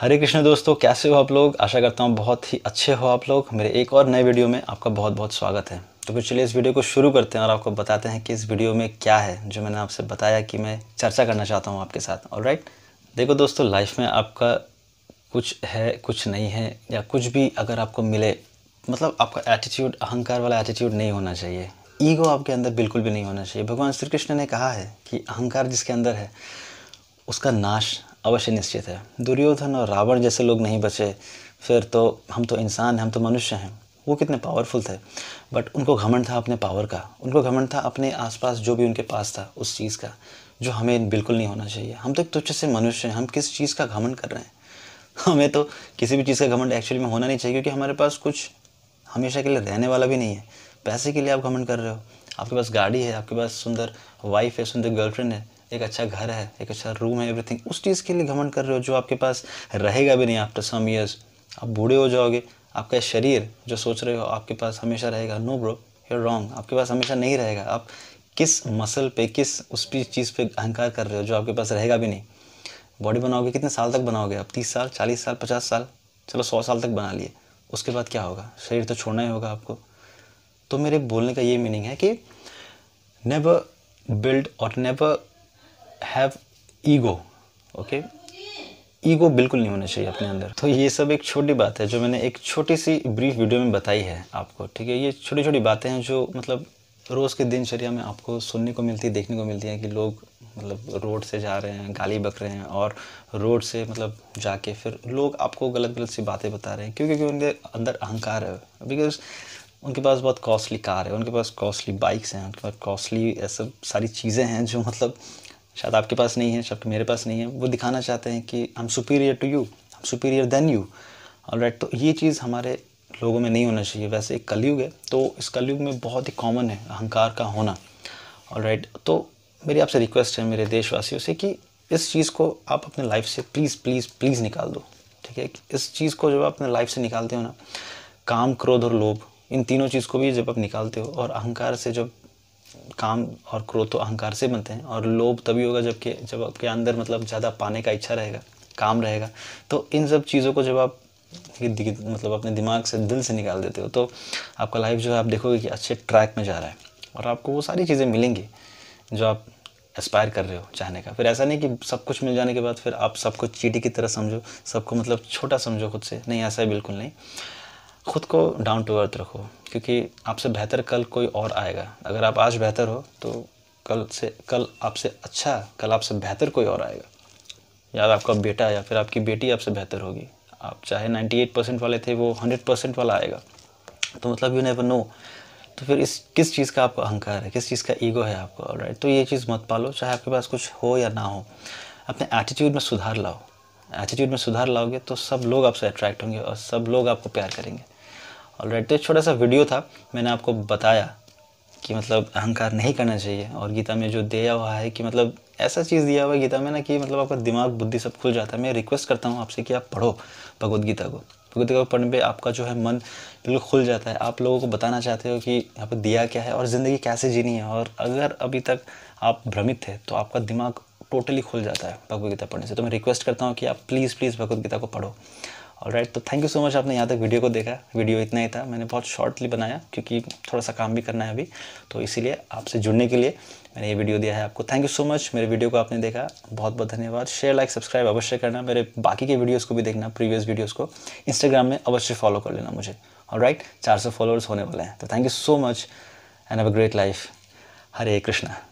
हरे कृष्ण दोस्तों कैसे हो आप लोग आशा करता हूँ बहुत ही अच्छे हो आप लोग मेरे एक और नए वीडियो में आपका बहुत बहुत स्वागत है तो फिर चलिए इस वीडियो को शुरू करते हैं और आपको बताते हैं कि इस वीडियो में क्या है जो मैंने आपसे बताया कि मैं चर्चा करना चाहता हूँ आपके साथ और राइट देखो दोस्तों लाइफ में आपका कुछ है कुछ नहीं है या कुछ भी अगर आपको मिले मतलब आपका एटीट्यूड अहंकार वाला एटीट्यूड नहीं होना चाहिए ईगो आपके अंदर बिल्कुल भी नहीं होना चाहिए भगवान श्री कृष्ण ने कहा है कि अहंकार जिसके अंदर है उसका नाश अवश्य निश्चित है दुर्योधन और रावण जैसे लोग नहीं बचे फिर तो हम तो इंसान हैं हम तो मनुष्य हैं वो कितने पावरफुल थे बट उनको घमंड था अपने पावर का उनको घमंड था अपने आसपास जो भी उनके पास था उस चीज़ का जो हमें बिल्कुल नहीं होना चाहिए हम तो एक तुच्छ से मनुष्य हैं हम किस चीज़ का घमंड कर रहे हैं हमें तो किसी भी चीज़ का घमंड एक्चुअली में होना नहीं चाहिए क्योंकि हमारे पास कुछ हमेशा के लिए रहने वाला भी नहीं है पैसे के लिए आप घमंड कर रहे हो आपके पास गाड़ी है आपके पास सुंदर वाइफ है सुंदर गर्लफ्रेंड है एक अच्छा घर है एक अच्छा रूम है एवरीथिंग उस चीज़ के लिए घमंड कर रहे हो जो आपके पास रहेगा भी नहीं आफ्टर सम ईयर्स आप बूढ़े हो जाओगे आपका शरीर जो सोच रहे हो आपके पास हमेशा रहेगा नो ब्रो यूर रॉन्ग आपके पास हमेशा नहीं रहेगा आप किस मसल पे किस उस चीज़ पे अहंकार कर रहे हो जो आपके पास रहेगा भी नहीं बॉडी बनाओगे कितने साल तक बनाओगे आप तीस साल चालीस साल पचास साल चलो सौ साल तक बना लिए उसके बाद क्या होगा शरीर तो छोड़ना ही होगा आपको तो मेरे बोलने का ये मीनिंग है कि नेवर बिल्ड और never have ego okay ego बिल्कुल नहीं होना चाहिए अपने अंदर तो ये सब एक छोटी बात है जो मैंने एक छोटी सी ब्रीफ वीडियो में बताई है आपको ठीक है ये छोटी छोटी बातें हैं जो मतलब रोज़ के दिनचर्या में आपको सुनने को मिलती है देखने को मिलती है कि लोग मतलब रोड से जा रहे हैं गाली बक रहे हैं और रोड से मतलब जाके फिर लोग आपको गलत गलत सी बातें बता रहे हैं क्योंकि उनके अंदर अहंकार है बिकॉज उनके पास बहुत कॉस्टली कार है उनके पास कॉस्टली बाइक्स हैं उनके पास कॉस्टली ऐसा सारी चीज़ें हैं जो मतलब शायद आपके पास नहीं है शायद मेरे पास नहीं है वो दिखाना चाहते हैं कि I am superior to you I am superior than you और राइट तो ये चीज़ हमारे लोगों में नहीं होना चाहिए वैसे एक कलयुग है तो इस कलयुग में बहुत ही कॉमन है अहंकार का होना और राइट तो मेरी आपसे रिक्वेस्ट है मेरे देशवासियों से कि इस चीज़ को आप अपने लाइफ से प्लीज़ प्लीज़ प्लीज़ निकाल दो ठीक है इस चीज़ को जब आप अपने लाइफ से निकालते हो ना काम क्रोध और लोभ इन तीनों चीज़ को भी जब आप निकालते हो और अहंकार से जब काम और क्रोध तो अहंकार से बनते हैं और लोभ तभी होगा जबकि जब आपके अंदर मतलब ज़्यादा पाने का इच्छा रहेगा काम रहेगा तो इन सब चीज़ों को जब आप मतलब अपने दिमाग से दिल से निकाल देते हो तो आपका लाइफ जो है आप देखोगे कि अच्छे ट्रैक में जा रहा है और आपको वो सारी चीज़ें मिलेंगी जो आप एस्पायर कर रहे हो चाहने का फिर ऐसा नहीं कि सब कुछ मिल जाने के बाद फिर आप सबको चीटी की तरह समझो सबको मतलब छोटा समझो खुद से नहीं ऐसा है बिल्कुल नहीं खुद को डाउन टू अर्थ रखो क्योंकि आपसे बेहतर कल कोई और आएगा अगर आप आज बेहतर हो तो कल से कल आपसे अच्छा कल आपसे बेहतर कोई और आएगा या आपका बेटा या फिर आपकी बेटी आपसे बेहतर होगी आप चाहे 98 परसेंट वाले थे वो 100 परसेंट वाला आएगा तो मतलब यू नेवर नो तो फिर इस किस चीज़ का आपका अहंकार है किस चीज़ का ईगो है आपका ऑल तो ये चीज़ मत पालो चाहे आपके पास कुछ हो या ना हो अपने एटीट्यूड में सुधार लाओ एटीट्यूड में सुधार लाओगे तो सब लोग आपसे अट्रैक्ट होंगे और सब लोग आपको प्यार करेंगे ऑलरेडी छोटा सा वीडियो था मैंने आपको बताया कि मतलब अहंकार नहीं करना चाहिए और गीता में जो दिया हुआ है कि मतलब ऐसा चीज़ दिया हुआ है गीता में ना कि मतलब आपका दिमाग बुद्धि सब खुल जाता है मैं रिक्वेस्ट करता हूँ आपसे कि आप पढ़ो भगवद गीता को भगवद गीता को पढ़ने पर आपका जो है मन बिल्कुल खुल जाता है आप लोगों को बताना चाहते हो कि यहाँ पर दिया क्या है और ज़िंदगी कैसे जीनी है और अगर अभी तक आप भ्रमित थे तो आपका दिमाग टोटली खुल जाता है भगवद गीता पढ़ने से तो मैं रिक्वेस्ट करता हूँ कि आप प्लीज़ प्लीज़ भगवद गीता को पढ़ो और राइट तो थैंक यू सो मच आपने यहाँ तक वीडियो को देखा वीडियो इतना ही था मैंने बहुत शॉर्टली बनाया क्योंकि थोड़ा सा काम भी करना है अभी तो इसीलिए आपसे जुड़ने के लिए मैंने ये वीडियो दिया है आपको थैंक यू सो मच मेरे वीडियो को आपने देखा बहुत बहुत धन्यवाद शेयर लाइक सब्सक्राइब अवश्य करना मेरे बाकी के वीडियोज़ को भी देखना प्रीवियस वीडियोज़ को इंस्टाग्राम में अवश्य फॉलो कर लेना मुझे और राइट चार सौ फॉलोअर्स होने वाले हैं तो thank you so much and have a great life Hare Krishna